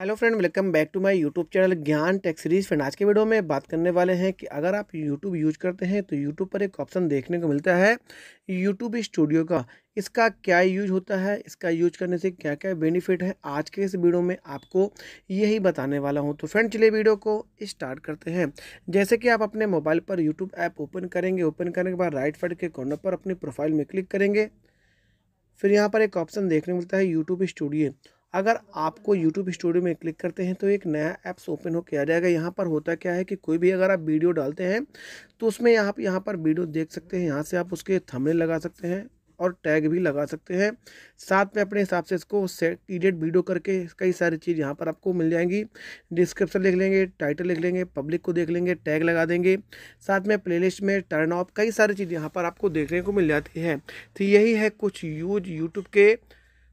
hello friend welcome back to my YouTube channel Gyan tech series friend आज के video में बात करने वाले हैं कि अगर आप यूट्यूब यूज करते हैं तो यूट्यूब पर एक ऑप्शन देखने को मिलता है यूट्यूब स्टूडियो का इसका क्या यूज होता है इसका यूज करने से क्या क्या बेनिफिट है आज के इस वीडियो में आपको यही बताने वाला हूँ तो फ्रेंड चलिए वीडियो को स्टार्ट करते हैं जैसे कि आप अपने मोबाइल पर यूट्यूब ऐप ओपन करेंगे ओपन करने के बाद राइट फाइड के कॉर्नर पर अपनी प्रोफाइल में क्लिक करेंगे फिर यहाँ पर एक ऑप्शन देखने को मिलता है यूट्यूब स्टूडियो अगर आपको यूट्यूब स्टूडियो में क्लिक करते हैं तो एक नया ऐप्स ओपन हो किया जाएगा यहाँ पर होता क्या है कि कोई भी अगर आप वीडियो डालते हैं तो उसमें यहाँ पर यहाँ पर वीडियो देख सकते हैं यहाँ से आप उसके थमले लगा सकते हैं और टैग भी लगा सकते हैं साथ में अपने हिसाब से इसको सेट एडिट वीडियो करके कई सारी चीज़ यहाँ पर आपको मिल जाएंगी डिस्क्रिप्शन लिख लेंगे टाइटल लिख लेंगे पब्लिक को देख लेंगे टैग लगा देंगे साथ में प्लेलिस्ट में टर्न ऑफ कई सारी चीज़ यहाँ पर आपको देखने को मिल जाती है तो यही है कुछ यूज यूट्यूब के